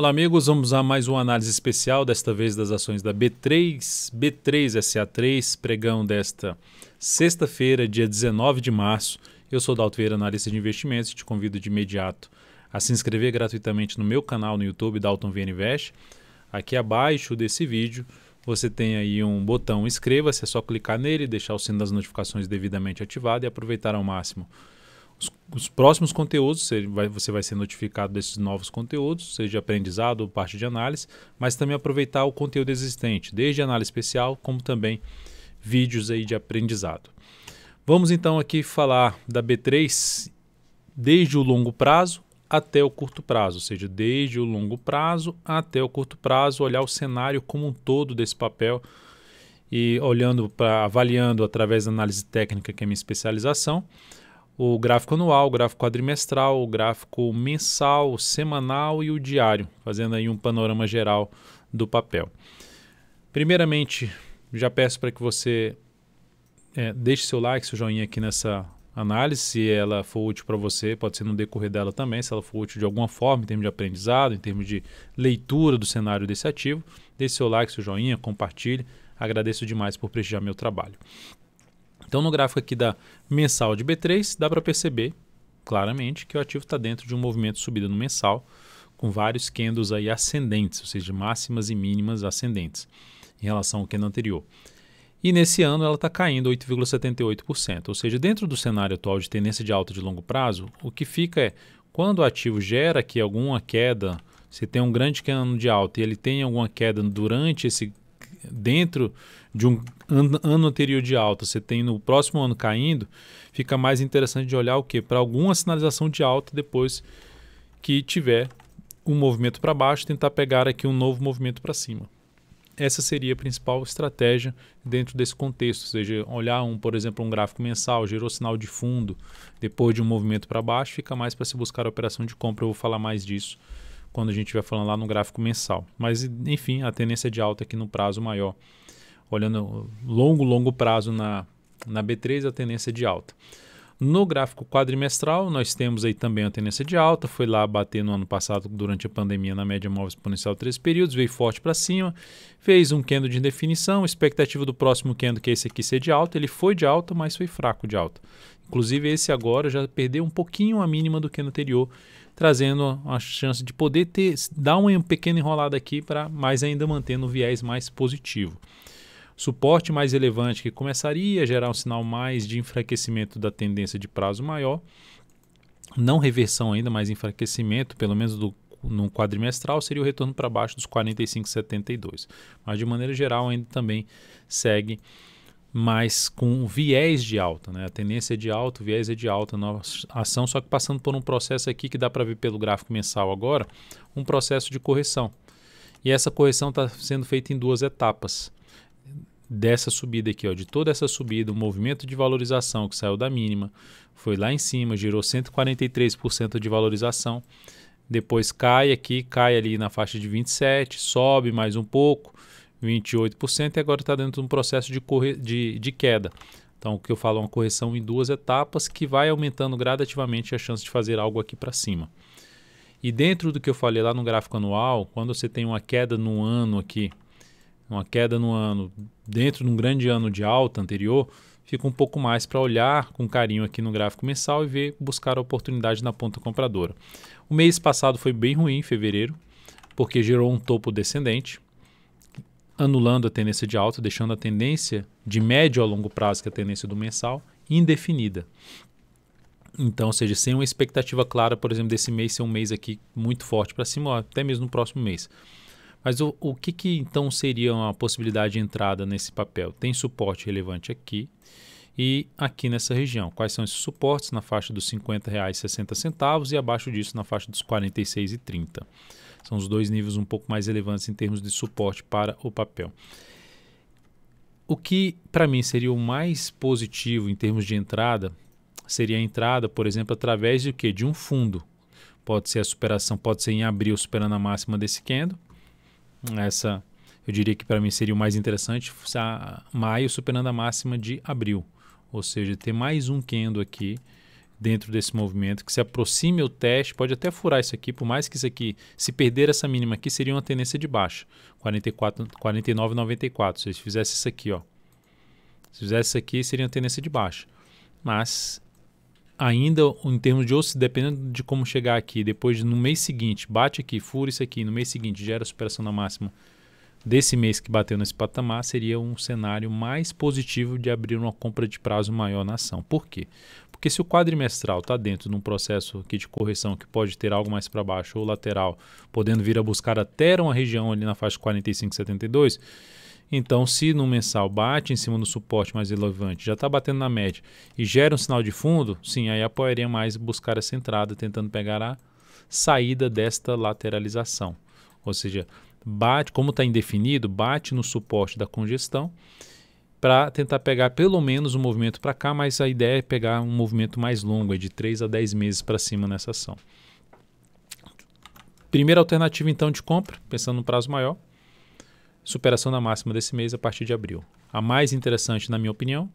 Olá, amigos. Vamos a mais uma análise especial, desta vez das ações da B3, B3SA3, pregão desta sexta-feira, dia 19 de março. Eu sou Dalto Vieira, analista de investimentos, e te convido de imediato a se inscrever gratuitamente no meu canal no YouTube, Dalton Vieira Invest. Aqui abaixo desse vídeo você tem aí um botão inscreva-se, é só clicar nele, deixar o sino das notificações devidamente ativado e aproveitar ao máximo os, os próximos conteúdos, você vai, você vai ser notificado desses novos conteúdos, seja aprendizado ou parte de análise, mas também aproveitar o conteúdo existente, desde análise especial, como também vídeos aí de aprendizado. Vamos então aqui falar da B3 desde o longo prazo até o curto prazo, ou seja, desde o longo prazo até o curto prazo, olhar o cenário como um todo desse papel e olhando para avaliando através da análise técnica, que é minha especialização, o gráfico anual, o gráfico quadrimestral, o gráfico mensal, o semanal e o diário, fazendo aí um panorama geral do papel. Primeiramente, já peço para que você é, deixe seu like, seu joinha aqui nessa análise, se ela for útil para você, pode ser no decorrer dela também, se ela for útil de alguma forma, em termos de aprendizado, em termos de leitura do cenário desse ativo. Deixe seu like, seu joinha, compartilhe. Agradeço demais por prestigiar meu trabalho. Então, no gráfico aqui da mensal de B3, dá para perceber claramente que o ativo está dentro de um movimento subida no mensal, com vários candles aí ascendentes, ou seja, máximas e mínimas ascendentes em relação ao candle anterior. E nesse ano ela está caindo 8,78%, ou seja, dentro do cenário atual de tendência de alta de longo prazo, o que fica é quando o ativo gera aqui alguma queda, se tem um grande cano de alta e ele tem alguma queda durante esse dentro de um ano anterior de alta, você tem no próximo ano caindo, fica mais interessante de olhar o que para alguma sinalização de alta depois que tiver um movimento para baixo, tentar pegar aqui um novo movimento para cima. Essa seria a principal estratégia dentro desse contexto, ou seja, olhar um, por exemplo, um gráfico mensal, gerou sinal de fundo, depois de um movimento para baixo, fica mais para se buscar a operação de compra, eu vou falar mais disso quando a gente estiver falando lá no gráfico mensal. Mas enfim, a tendência de alta aqui no prazo maior olhando longo, longo prazo na, na B3, a tendência é de alta. No gráfico quadrimestral, nós temos aí também a tendência de alta, foi lá bater no ano passado durante a pandemia na média móvel exponencial de três períodos, veio forte para cima, fez um candle de indefinição, expectativa do próximo candle que é esse aqui ser de alta, ele foi de alta, mas foi fraco de alta. Inclusive esse agora já perdeu um pouquinho a mínima do candle anterior, trazendo a chance de poder ter, dar uma pequena enrolada aqui para mais ainda mantendo o viés mais positivo suporte mais relevante que começaria a gerar um sinal mais de enfraquecimento da tendência de prazo maior, não reversão ainda, mas enfraquecimento, pelo menos do, no quadrimestral, seria o retorno para baixo dos 45,72. Mas de maneira geral ainda também segue mais com viés de alta, né? A tendência é de alta, o viés é de alta na ação, só que passando por um processo aqui que dá para ver pelo gráfico mensal agora, um processo de correção. E essa correção está sendo feita em duas etapas dessa subida aqui, ó, de toda essa subida, o movimento de valorização que saiu da mínima, foi lá em cima, girou 143% de valorização, depois cai aqui, cai ali na faixa de 27, sobe mais um pouco, 28% e agora está dentro de um processo de, corre... de, de queda. Então, o que eu falo é uma correção em duas etapas que vai aumentando gradativamente a chance de fazer algo aqui para cima. E dentro do que eu falei lá no gráfico anual, quando você tem uma queda no ano aqui, uma queda no ano, dentro de um grande ano de alta anterior, fica um pouco mais para olhar com carinho aqui no gráfico mensal e ver buscar a oportunidade na ponta compradora. O mês passado foi bem ruim, em fevereiro, porque gerou um topo descendente, anulando a tendência de alta, deixando a tendência de médio a longo prazo, que é a tendência do mensal, indefinida. Então, ou seja, sem uma expectativa clara, por exemplo, desse mês ser um mês aqui muito forte para cima, ou até mesmo no próximo mês. Mas o, o que, que então seria uma possibilidade de entrada nesse papel? Tem suporte relevante aqui e aqui nessa região. Quais são esses suportes? Na faixa dos R$ 50,60 e abaixo disso na faixa dos R$ 46,30. São os dois níveis um pouco mais relevantes em termos de suporte para o papel. O que para mim seria o mais positivo em termos de entrada seria a entrada, por exemplo, através de o que? De um fundo. Pode ser a superação, pode ser em abril superando a máxima desse candle essa, eu diria que para mim seria o mais interessante, maio superando a máxima de abril. Ou seja, ter mais um quendo aqui dentro desse movimento, que se aproxime o teste, pode até furar isso aqui, por mais que isso aqui, se perder essa mínima aqui, seria uma tendência de baixa, 49,94. Se fizesse isso aqui, ó, se fizesse isso aqui, seria uma tendência de baixa. Mas ainda em termos de osso, dependendo de como chegar aqui, depois no mês seguinte, bate aqui, fura isso aqui, no mês seguinte gera a superação da máxima desse mês que bateu nesse patamar, seria um cenário mais positivo de abrir uma compra de prazo maior na ação. Por quê? Porque se o quadrimestral está dentro de um processo aqui de correção que pode ter algo mais para baixo ou lateral, podendo vir a buscar até uma região ali na faixa 45,72 então, se no mensal bate em cima do suporte mais relevante, já está batendo na média e gera um sinal de fundo, sim, aí apoiaria é mais buscar essa entrada, tentando pegar a saída desta lateralização. Ou seja, bate, como está indefinido, bate no suporte da congestão para tentar pegar pelo menos um movimento para cá, mas a ideia é pegar um movimento mais longo, é de 3 a 10 meses para cima nessa ação. Primeira alternativa então de compra, pensando no prazo maior, superação da máxima desse mês a partir de abril. A mais interessante, na minha opinião,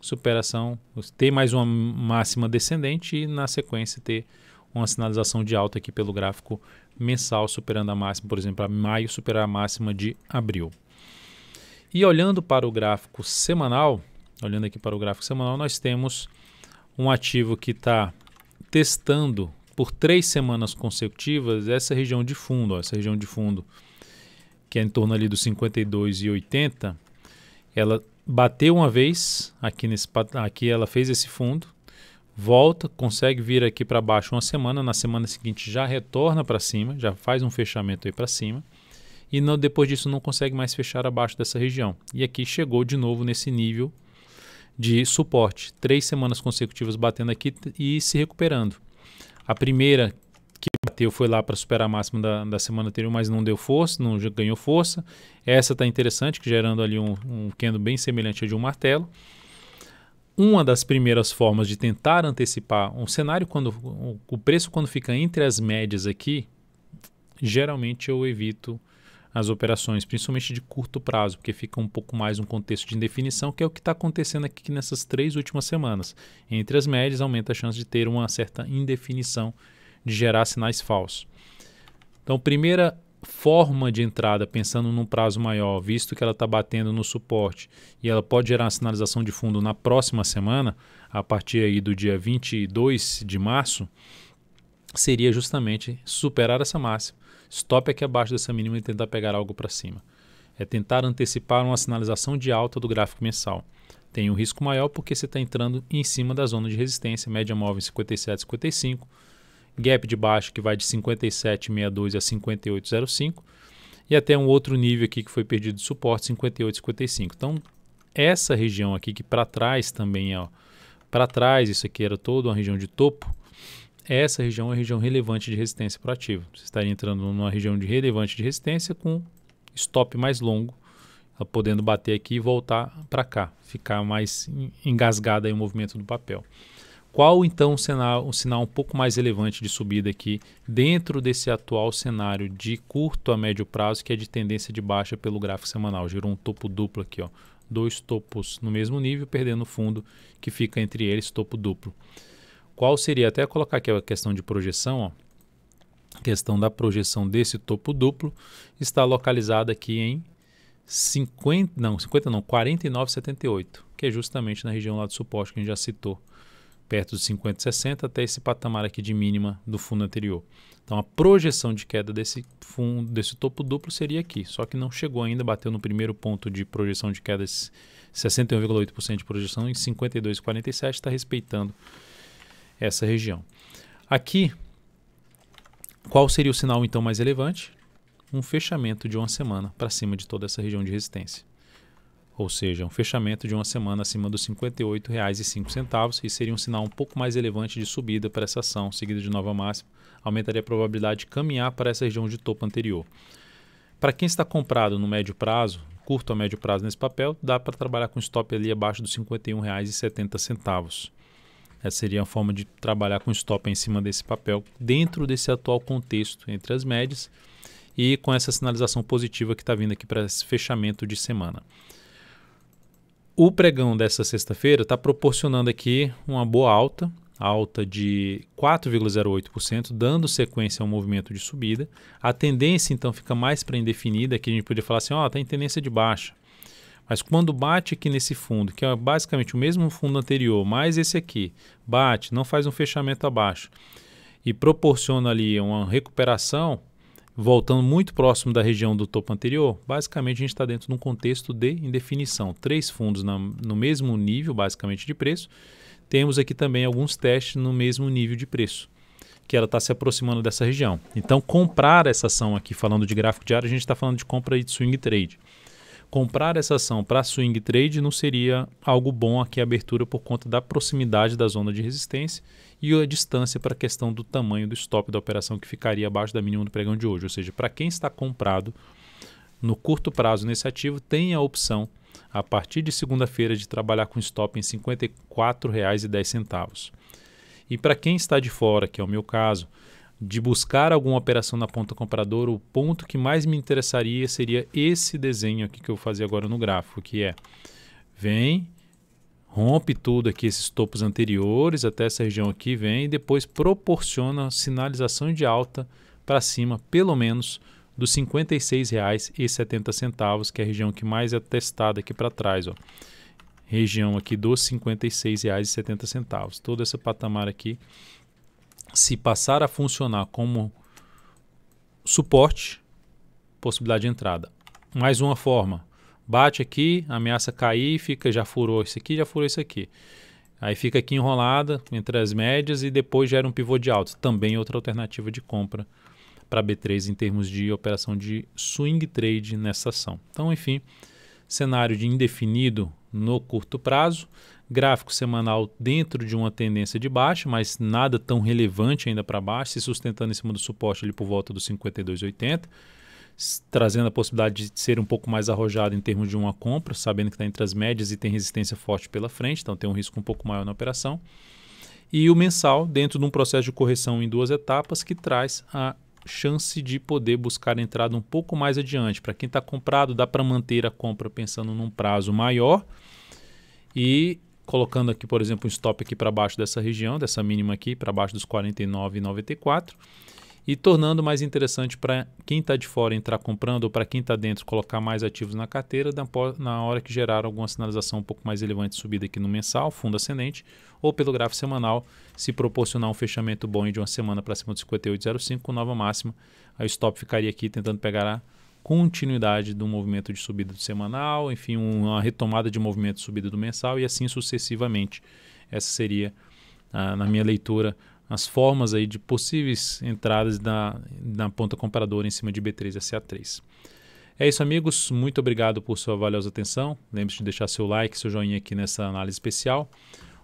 superação, ter mais uma máxima descendente e, na sequência, ter uma sinalização de alta aqui pelo gráfico mensal, superando a máxima, por exemplo, a maio superar a máxima de abril. E olhando para o gráfico semanal, olhando aqui para o gráfico semanal, nós temos um ativo que está testando por três semanas consecutivas essa região de fundo, ó, essa região de fundo que é em torno ali dos 52 e 80, ela bateu uma vez aqui nesse aqui ela fez esse fundo, volta, consegue vir aqui para baixo uma semana, na semana seguinte já retorna para cima, já faz um fechamento aí para cima e não, depois disso não consegue mais fechar abaixo dessa região. E aqui chegou de novo nesse nível de suporte, três semanas consecutivas batendo aqui e se recuperando. A primeira bateu, foi lá para superar a máxima da, da semana anterior, mas não deu força, não ganhou força. Essa está interessante, gerando ali um, um candle bem semelhante a de um martelo. Uma das primeiras formas de tentar antecipar um cenário, quando o, o preço quando fica entre as médias aqui, geralmente eu evito as operações, principalmente de curto prazo, porque fica um pouco mais um contexto de indefinição, que é o que está acontecendo aqui nessas três últimas semanas. Entre as médias, aumenta a chance de ter uma certa indefinição de gerar sinais falsos. Então, primeira forma de entrada, pensando num prazo maior, visto que ela está batendo no suporte e ela pode gerar uma sinalização de fundo na próxima semana, a partir aí do dia 22 de março, seria justamente superar essa máxima. Stop aqui abaixo dessa mínima e tentar pegar algo para cima. É tentar antecipar uma sinalização de alta do gráfico mensal. Tem um risco maior porque você está entrando em cima da zona de resistência, média móvel em 57,55 gap de baixo que vai de 57,62 a 58,05 e até um outro nível aqui que foi perdido de suporte 58,55. Então essa região aqui que para trás também é para trás, isso aqui era toda uma região de topo. Essa região é uma região relevante de resistência para ativo. Você estaria entrando numa região de relevante de resistência com stop mais longo, podendo bater aqui e voltar para cá, ficar mais engasgada aí o movimento do papel. Qual então o sinal, um sinal um pouco mais relevante de subida aqui dentro desse atual cenário de curto a médio prazo, que é de tendência de baixa pelo gráfico semanal? Gerou um topo duplo aqui, ó, dois topos no mesmo nível, perdendo o fundo que fica entre eles, topo duplo. Qual seria, até colocar aqui a questão de projeção, ó, a questão da projeção desse topo duplo está localizada aqui em 50, não, 50 não, 49,78, que é justamente na região lá do suporte que a gente já citou perto dos 50, 60 até esse patamar aqui de mínima do fundo anterior. Então a projeção de queda desse fundo, desse topo duplo seria aqui, só que não chegou ainda, bateu no primeiro ponto de projeção de queda, 61,8% de projeção em 52,47 está respeitando essa região. Aqui qual seria o sinal então mais relevante? Um fechamento de uma semana para cima de toda essa região de resistência ou seja, um fechamento de uma semana acima dos R$ 58,05 e seria um sinal um pouco mais relevante de subida para essa ação, seguida de nova máxima, aumentaria a probabilidade de caminhar para essa região de topo anterior. Para quem está comprado no médio prazo, curto a médio prazo nesse papel, dá para trabalhar com stop ali abaixo dos R$ 51,70. Essa seria a forma de trabalhar com stop em cima desse papel, dentro desse atual contexto entre as médias e com essa sinalização positiva que está vindo aqui para esse fechamento de semana. O pregão dessa sexta-feira está proporcionando aqui uma boa alta, alta de 4,08%, dando sequência ao movimento de subida. A tendência então fica mais para indefinida, que a gente poderia falar assim, ó, oh, está em tendência de baixa. Mas quando bate aqui nesse fundo, que é basicamente o mesmo fundo anterior, mais esse aqui, bate, não faz um fechamento abaixo e proporciona ali uma recuperação, voltando muito próximo da região do topo anterior, basicamente a gente está dentro de um contexto de indefinição. Três fundos na, no mesmo nível, basicamente, de preço. Temos aqui também alguns testes no mesmo nível de preço, que ela está se aproximando dessa região. Então, comprar essa ação aqui, falando de gráfico diário, a gente está falando de compra e de swing trade. Comprar essa ação para swing trade não seria algo bom aqui a abertura por conta da proximidade da zona de resistência e a distância para a questão do tamanho do stop da operação que ficaria abaixo da mínima do pregão de hoje. Ou seja, para quem está comprado no curto prazo nesse ativo, tem a opção a partir de segunda-feira de trabalhar com stop em R$ 54,10. E para quem está de fora, que é o meu caso, de buscar alguma operação na ponta compradora, o ponto que mais me interessaria seria esse desenho aqui que eu vou fazer agora no gráfico, que é vem, rompe tudo aqui, esses topos anteriores até essa região aqui vem e depois proporciona sinalização de alta para cima, pelo menos dos R$ 56,70, que é a região que mais é testada aqui para trás. Ó. Região aqui dos R$ 56,70. Todo esse patamar aqui, se passar a funcionar como suporte, possibilidade de entrada. Mais uma forma, bate aqui, ameaça cair, fica, já furou isso aqui, já furou isso aqui. Aí fica aqui enrolada entre as médias e depois gera um pivô de alto. Também outra alternativa de compra para B3 em termos de operação de swing trade nessa ação. Então, enfim, cenário de indefinido no curto prazo, gráfico semanal dentro de uma tendência de baixa, mas nada tão relevante ainda para baixo, se sustentando em cima do suporte ali por volta dos 52,80 trazendo a possibilidade de ser um pouco mais arrojado em termos de uma compra, sabendo que está entre as médias e tem resistência forte pela frente, então tem um risco um pouco maior na operação. E o mensal, dentro de um processo de correção em duas etapas, que traz a chance de poder buscar entrada um pouco mais adiante. Para quem está comprado, dá para manter a compra pensando num prazo maior e colocando aqui, por exemplo, um stop aqui para baixo dessa região, dessa mínima aqui, para baixo dos 49,94 e tornando mais interessante para quem está de fora entrar comprando ou para quem está dentro colocar mais ativos na carteira na hora que gerar alguma sinalização um pouco mais relevante subida aqui no mensal, fundo ascendente, ou pelo gráfico semanal, se proporcionar um fechamento bom de uma semana para cima de 58,05 com nova máxima, aí o stop ficaria aqui tentando pegar a continuidade do movimento de subida do semanal, enfim, uma retomada de movimento de subida do mensal e assim sucessivamente. Essa seria, ah, na minha leitura, as formas aí de possíveis entradas na, na ponta comparadora em cima de B3 e SA3. É isso, amigos. Muito obrigado por sua valiosa atenção. Lembre-se de deixar seu like, seu joinha aqui nessa análise especial.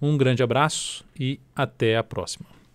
Um grande abraço e até a próxima.